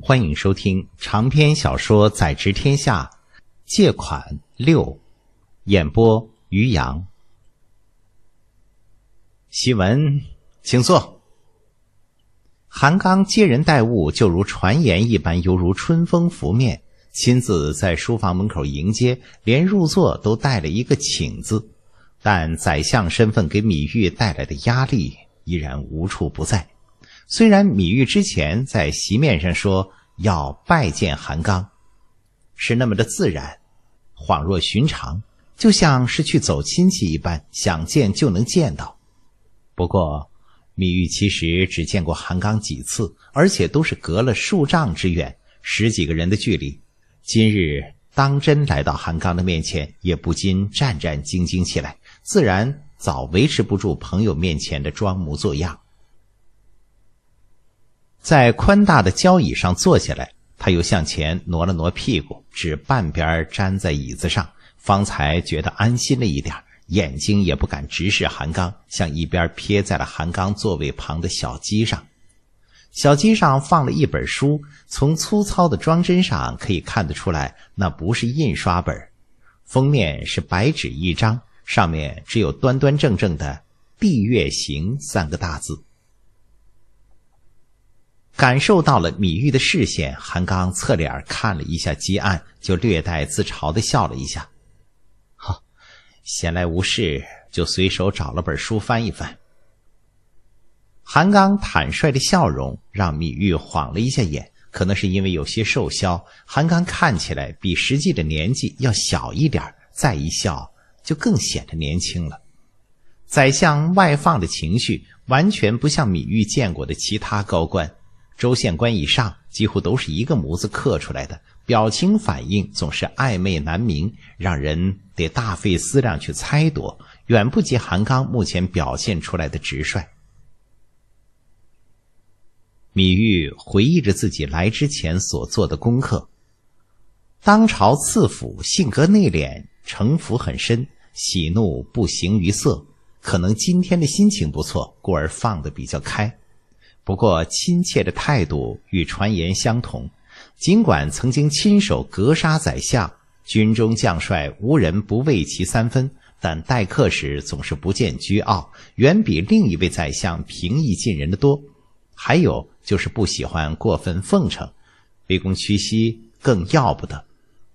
欢迎收听长篇小说《宰执天下》，借款六，演播于洋。喜文，请坐。韩刚接人待物就如传言一般，犹如春风拂面，亲自在书房门口迎接，连入座都带了一个请字。但宰相身份给芈月带来的压力依然无处不在。虽然米玉之前在席面上说要拜见韩刚，是那么的自然，恍若寻常，就像是去走亲戚一般，想见就能见到。不过，米玉其实只见过韩刚几次，而且都是隔了数丈之远、十几个人的距离。今日当真来到韩刚的面前，也不禁战战兢兢起来，自然早维持不住朋友面前的装模作样。在宽大的交椅上坐下来，他又向前挪了挪屁股，只半边粘在椅子上，方才觉得安心了一点，眼睛也不敢直视韩刚，向一边瞥在了韩刚座位旁的小鸡上。小鸡上放了一本书，从粗糙的装帧上可以看得出来，那不是印刷本，封面是白纸一张，上面只有端端正正的《地月行》三个大字。感受到了米玉的视线，韩刚侧脸看了一下积案，就略带自嘲的笑了一下。好，闲来无事，就随手找了本书翻一翻。韩刚坦率的笑容让米玉晃了一下眼，可能是因为有些瘦削，韩刚看起来比实际的年纪要小一点，再一笑就更显得年轻了。宰相外放的情绪完全不像米玉见过的其他高官。州县官以上几乎都是一个模子刻出来的，表情反应总是暧昧难明，让人得大费思量去猜度，远不及韩刚目前表现出来的直率。米玉回忆着自己来之前所做的功课：，当朝赐史性格内敛，城府很深，喜怒不形于色，可能今天的心情不错，故而放的比较开。不过，亲切的态度与传言相同。尽管曾经亲手格杀宰相，军中将帅无人不畏其三分，但待客时总是不见倨傲，远比另一位宰相平易近人的多。还有就是不喜欢过分奉承，卑躬屈膝更要不得。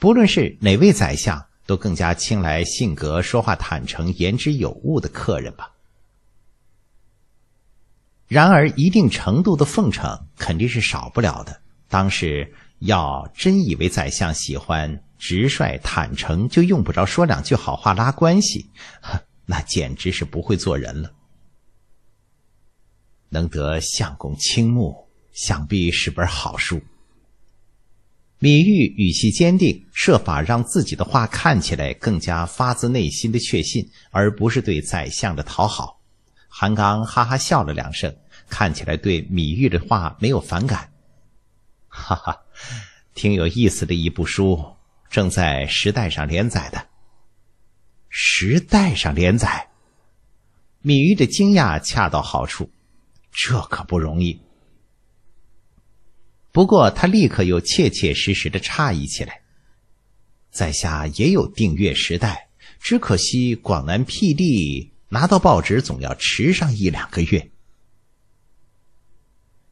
不论是哪位宰相，都更加青睐性格、说话坦诚、言之有物的客人吧。然而，一定程度的奉承肯定是少不了的。当时要真以为宰相喜欢直率坦诚，就用不着说两句好话拉关系，那简直是不会做人了。能得相公倾慕，想必是本好书。李煜语气坚定，设法让自己的话看起来更加发自内心的确信，而不是对宰相的讨好。韩刚哈哈笑了两声，看起来对米玉的话没有反感。哈哈，挺有意思的一部书，正在《时代》上连载的。《时代》上连载，米玉的惊讶恰到好处，这可不容易。不过他立刻又切切实实的诧异起来。在下也有订阅《时代》，只可惜广南僻地。拿到报纸总要迟上一两个月。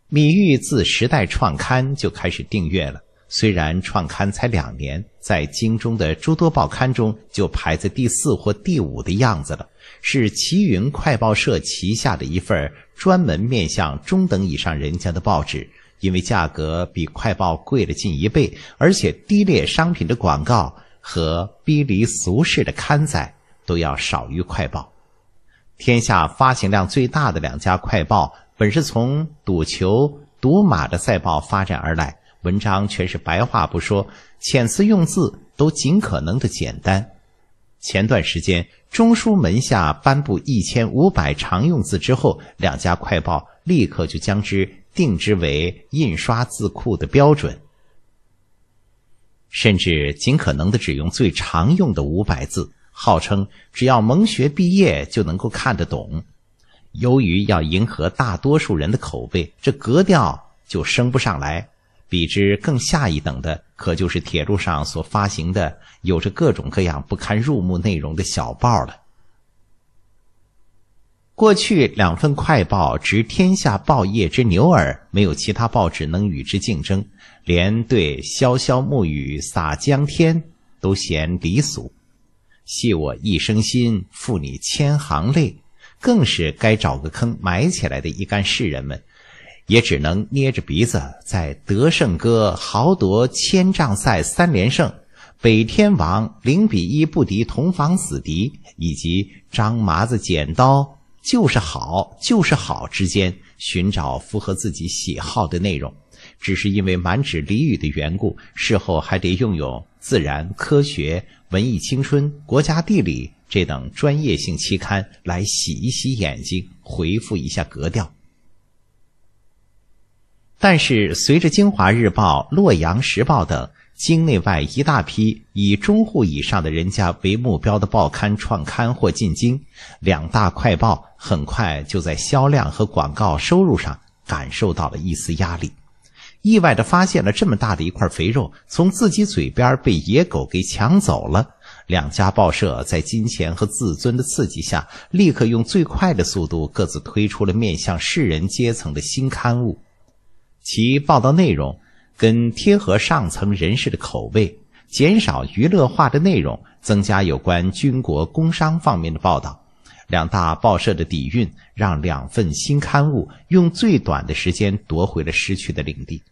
米玉自《时代》创刊就开始订阅了。虽然创刊才两年，在京中的诸多报刊中就排在第四或第五的样子了。是齐云快报社旗下的一份专门面向中等以上人家的报纸，因为价格比快报贵了近一倍，而且低劣商品的广告和逼离俗世的刊载都要少于快报。天下发行量最大的两家快报，本是从赌球、赌马的赛报发展而来，文章全是白话不说，遣词用字都尽可能的简单。前段时间，中书门下颁布一千五百常用字之后，两家快报立刻就将之定之为印刷字库的标准，甚至尽可能的只用最常用的五百字。号称只要蒙学毕业就能够看得懂，由于要迎合大多数人的口味，这格调就升不上来。比之更下一等的，可就是铁路上所发行的有着各种各样不堪入目内容的小报了。过去两份快报值天下报业之牛耳，没有其他报纸能与之竞争，连对“潇潇暮雨洒江天”都嫌离俗。系我一生心，负你千行泪，更是该找个坑埋起来的一干世人们，也只能捏着鼻子在《得胜歌》、豪夺千丈赛三连胜、北天王零比一不敌同房死敌以及张麻子剪刀就是好就是好之间寻找符合自己喜好的内容，只是因为满纸俚语的缘故，事后还得用用。自然科学、文艺、青春、国家地理这等专业性期刊来洗一洗眼睛，回复一下格调。但是，随着《京华日报》《洛阳时报》等京内外一大批以中户以上的人家为目标的报刊创刊或进京，两大快报很快就在销量和广告收入上感受到了一丝压力。意外的发现了这么大的一块肥肉，从自己嘴边被野狗给抢走了。两家报社在金钱和自尊的刺激下，立刻用最快的速度各自推出了面向世人阶层的新刊物，其报道内容跟贴合上层人士的口味，减少娱乐化的内容，增加有关军国工商方面的报道。两大报社的底蕴，让两份新刊物用最短的时间夺回了失去的领地。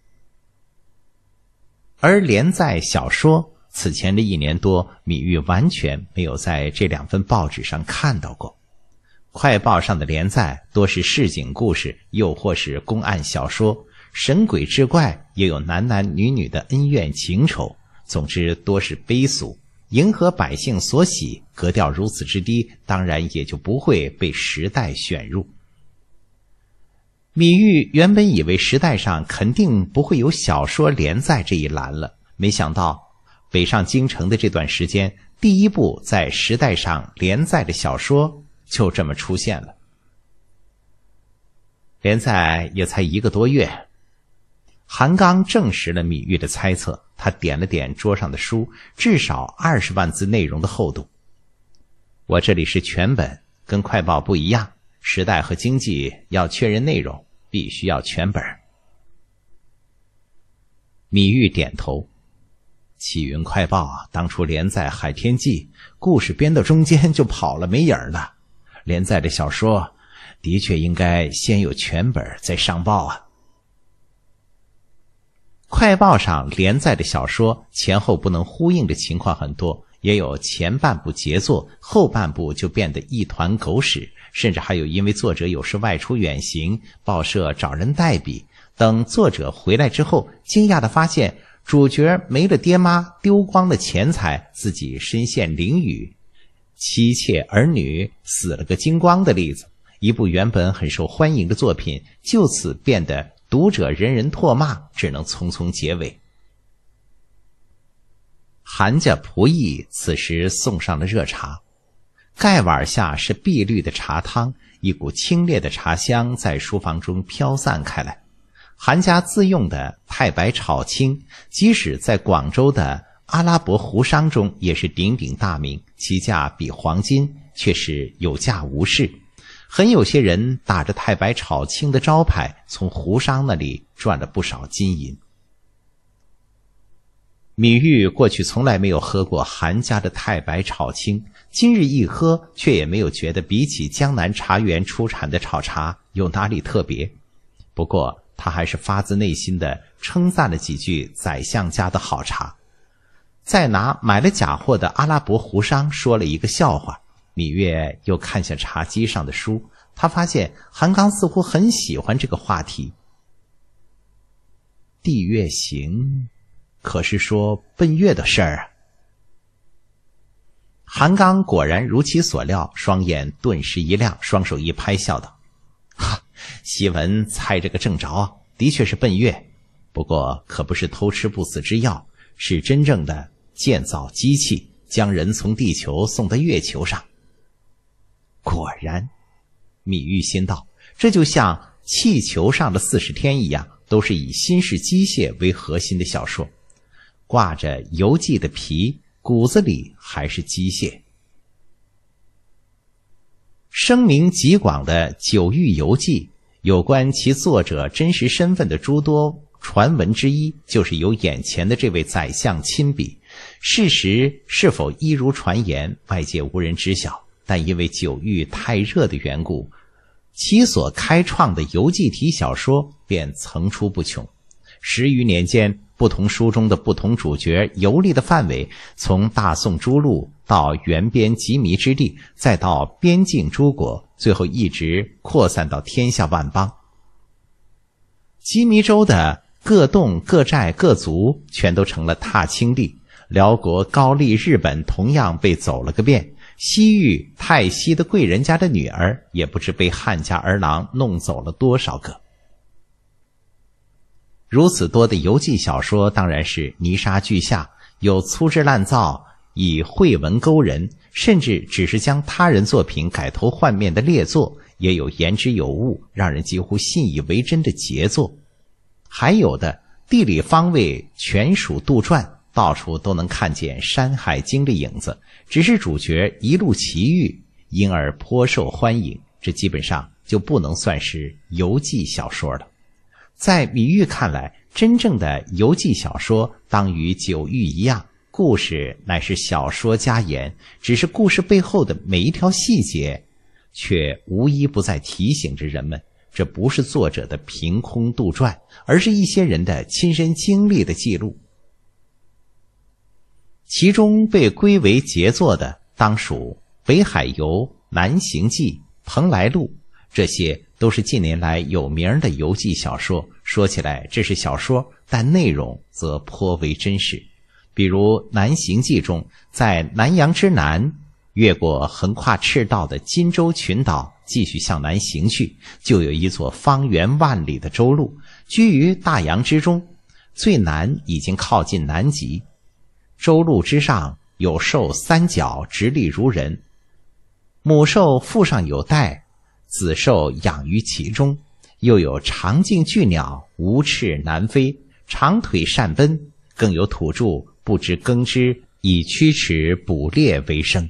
而连载小说此前的一年多，米玉完全没有在这两份报纸上看到过。快报上的连载多是市井故事，又或是公案小说、神鬼志怪，也有男男女女的恩怨情仇，总之多是悲俗。迎合百姓所喜，格调如此之低，当然也就不会被《时代》选入。米玉原本以为《时代》上肯定不会有小说连载这一栏了，没想到北上京城的这段时间，第一部在《时代》上连载的小说就这么出现了。连载也才一个多月。韩刚证实了米玉的猜测，他点了点桌上的书，至少二十万字内容的厚度。我这里是全本，跟快报不一样。时代和经济要确认内容，必须要全本。米玉点头。启云快报当初连载《海天记》，故事编到中间就跑了没影儿了。连载的小说，的确应该先有全本再上报啊。快报上连载的小说前后不能呼应的情况很多，也有前半部杰作，后半部就变得一团狗屎，甚至还有因为作者有事外出远行，报社找人代笔，等作者回来之后，惊讶地发现主角没了爹妈，丢光了钱财，自己身陷囹圄，妻妾儿女死了个精光的例子。一部原本很受欢迎的作品，就此变得。读者人人唾骂，只能匆匆结尾。韩家仆役此时送上了热茶，盖碗下是碧绿的茶汤，一股清冽的茶香在书房中飘散开来。韩家自用的太白炒青，即使在广州的阿拉伯胡商中也是鼎鼎大名，其价比黄金却是有价无市。很有些人打着太白炒青的招牌，从胡商那里赚了不少金银。米玉过去从来没有喝过韩家的太白炒青，今日一喝，却也没有觉得比起江南茶园出产的炒茶有哪里特别。不过他还是发自内心的称赞了几句宰相家的好茶，再拿买了假货的阿拉伯胡商说了一个笑话。芈月又看向茶几上的书，他发现韩刚似乎很喜欢这个话题。《地月行》，可是说奔月的事儿啊。韩刚果然如其所料，双眼顿时一亮，双手一拍，笑道：“哈，西文猜这个正着，的确是奔月，不过可不是偷吃不死之药，是真正的建造机器，将人从地球送到月球上。”果然，米玉心道：“这就像《气球上的四十天》一样，都是以新式机械为核心的小说，挂着游记的皮，骨子里还是机械。”声名极广的《九域游记》，有关其作者真实身份的诸多传闻之一，就是由眼前的这位宰相亲笔。事实是否一如传言，外界无人知晓。但因为酒域太热的缘故，其所开创的游记体小说便层出不穷。十余年间，不同书中的不同主角游历的范围，从大宋诸路到原边极迷之地，再到边境诸国，最后一直扩散到天下万邦。吉迷州的各洞、各寨、各族，全都成了踏青地；辽国、高丽、日本，同样被走了个遍。西域泰西的贵人家的女儿，也不知被汉家儿郎弄走了多少个。如此多的游记小说，当然是泥沙俱下，有粗制滥造、以绘文勾人，甚至只是将他人作品改头换面的劣作；也有言之有物、让人几乎信以为真的杰作；还有的地理方位全属杜撰。到处都能看见《山海经》的影子，只是主角一路奇遇，因而颇受欢迎。这基本上就不能算是游记小说了。在米玉看来，真正的游记小说当与《九域》一样，故事乃是小说加言，只是故事背后的每一条细节，却无一不在提醒着人们：这不是作者的凭空杜撰，而是一些人的亲身经历的记录。其中被归为杰作的，当属《北海游》《南行记》《蓬莱路》，这些都是近年来有名的游记小说。说起来，这是小说，但内容则颇为真实。比如《南行记》中，在南洋之南，越过横跨赤道的金州群岛，继续向南行去，就有一座方圆万里的州路，居于大洋之中，最南已经靠近南极。周路之上有兽三角，直立如人，母兽腹上有带，子兽养于其中。又有长颈巨鸟，无翅难飞，长腿善奔。更有土著不知耕织，以驱驰捕猎为生。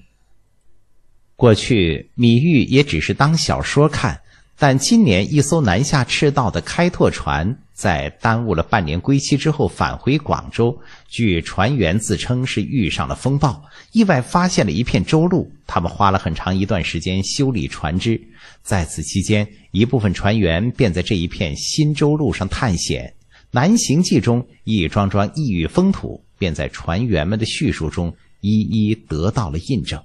过去米玉也只是当小说看，但今年一艘南下赤道的开拓船。在耽误了半年归期之后，返回广州。据船员自称是遇上了风暴，意外发现了一片洲路。他们花了很长一段时间修理船只，在此期间，一部分船员便在这一片新洲路上探险。《南行记》中一桩桩异域风土，便在船员们的叙述中一一得到了印证。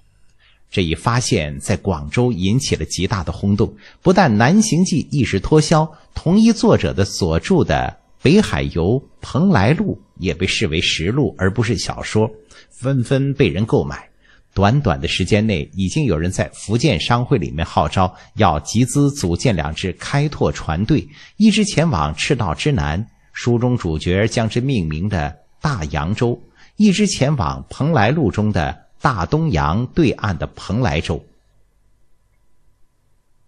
这一发现在广州引起了极大的轰动，不但《南行记》一时脱销，同一作者的所著的《北海游》《蓬莱录》也被视为实录而不是小说，纷纷被人购买。短短的时间内，已经有人在福建商会里面号召要集资组建两支开拓船队，一支前往赤道之南，书中主角将之命名的大洋洲；一支前往蓬莱录中的。大东洋对岸的蓬莱州。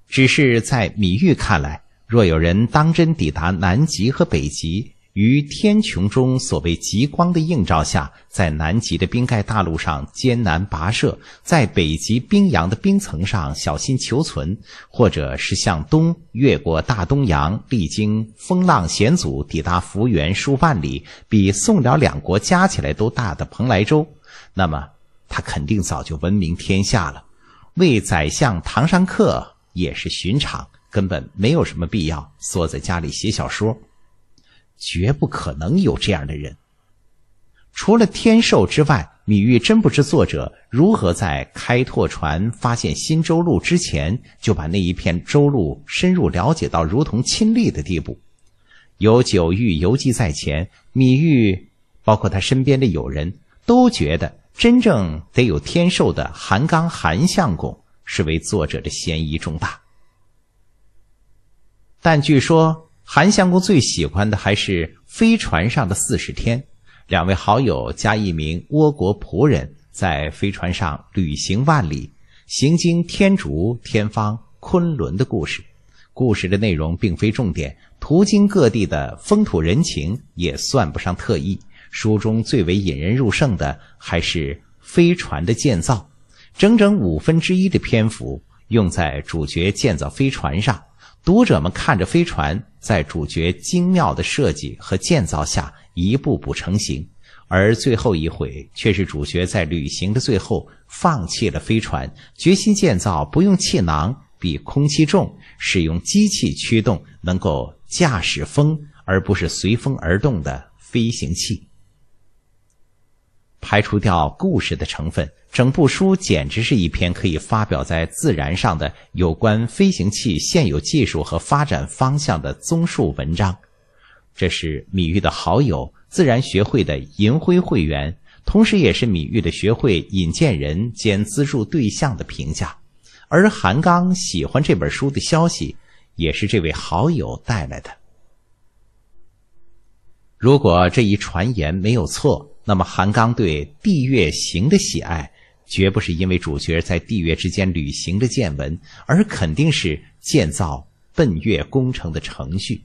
只是在米玉看来，若有人当真抵达南极和北极，于天穹中所谓极光的映照下，在南极的冰盖大陆上艰难跋涉，在北极冰洋的冰层上小心求存，或者是向东越过大东洋，历经风浪险阻，抵达福源数万里，比宋辽两国加起来都大的蓬莱州，那么。他肯定早就闻名天下了，为宰相堂上客也是寻常，根本没有什么必要缩在家里写小说，绝不可能有这样的人。除了天授之外，米玉真不知作者如何在开拓船发现新州路之前，就把那一片州路深入了解到如同亲历的地步。有九玉游记在前，米玉包括他身边的友人都觉得。真正得有天授的韩刚韩相公是为作者的嫌疑重大，但据说韩相公最喜欢的还是飞船上的四十天，两位好友加一名倭国仆人在飞船上旅行万里，行经天竺、天方、昆仑的故事。故事的内容并非重点，途经各地的风土人情也算不上特意。书中最为引人入胜的还是飞船的建造，整整五分之一的篇幅用在主角建造飞船上。读者们看着飞船在主角精妙的设计和建造下一步步成型，而最后一回却是主角在旅行的最后放弃了飞船，决心建造不用气囊、比空气重、使用机器驱动、能够驾驶风而不是随风而动的飞行器。排除掉故事的成分，整部书简直是一篇可以发表在《自然》上的有关飞行器现有技术和发展方向的综述文章。这是米玉的好友、自然学会的银辉会员，同时也是米玉的学会引荐人兼资助对象的评价。而韩刚喜欢这本书的消息，也是这位好友带来的。如果这一传言没有错。那么韩刚对地月行的喜爱，绝不是因为主角在地月之间旅行的见闻，而肯定是建造奔月工程的程序。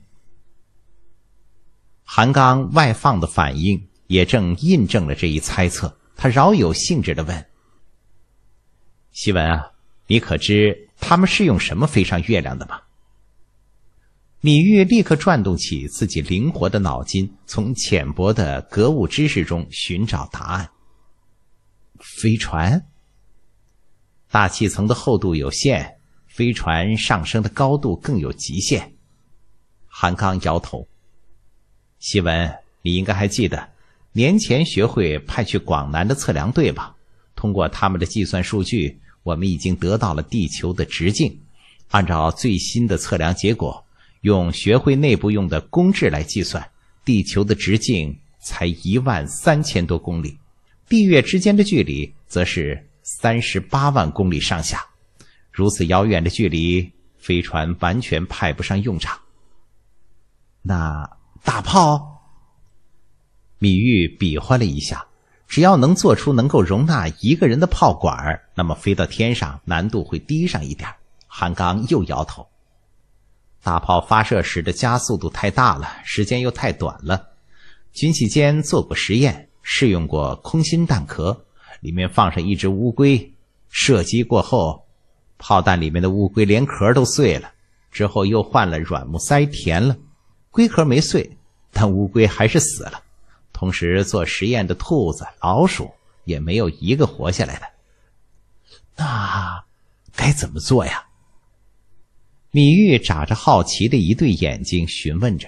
韩刚外放的反应也正印证了这一猜测。他饶有兴致的问：“西文啊，你可知他们是用什么飞上月亮的吗？”李玉立刻转动起自己灵活的脑筋，从浅薄的格物知识中寻找答案。飞船，大气层的厚度有限，飞船上升的高度更有极限。韩刚摇头。西文，你应该还记得年前学会派去广南的测量队吧？通过他们的计算数据，我们已经得到了地球的直径。按照最新的测量结果。用学会内部用的公制来计算，地球的直径才一万三千多公里，地月之间的距离则是三十八万公里上下。如此遥远的距离，飞船完全派不上用场。那大炮？米玉比划了一下，只要能做出能够容纳一个人的炮管那么飞到天上难度会低上一点。韩刚又摇头。大炮发射时的加速度太大了，时间又太短了。军器间做过实验，试用过空心弹壳，里面放上一只乌龟，射击过后，炮弹里面的乌龟连壳都碎了。之后又换了软木塞填了，龟壳没碎，但乌龟还是死了。同时做实验的兔子、老鼠也没有一个活下来的。那该怎么做呀？芈月眨着好奇的一对眼睛询问着。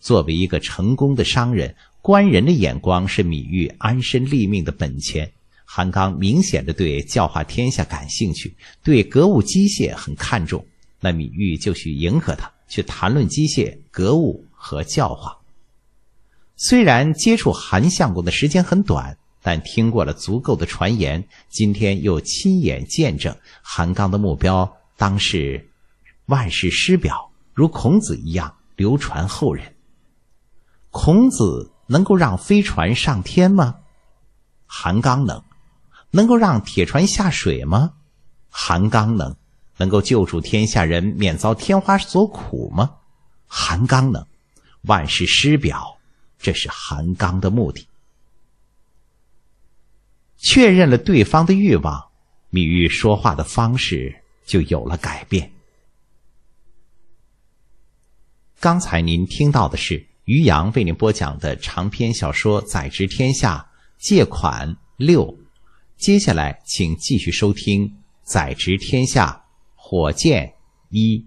作为一个成功的商人，官人的眼光是芈月安身立命的本钱。韩刚明显的对教化天下感兴趣，对格物机械很看重。那芈玉就去迎合他，去谈论机械、格物和教化。虽然接触韩相公的时间很短，但听过了足够的传言，今天又亲眼见证，韩刚的目标当是。万世师表，如孔子一样流传后人。孔子能够让飞船上天吗？韩刚能。能够让铁船下水吗？韩刚能。能够救助天下人免遭天花所苦吗？韩刚能。万世师表，这是韩刚的目的。确认了对方的欲望，米玉说话的方式就有了改变。刚才您听到的是于洋为您播讲的长篇小说《宰执天下》借款六，接下来请继续收听《宰执天下》火箭一。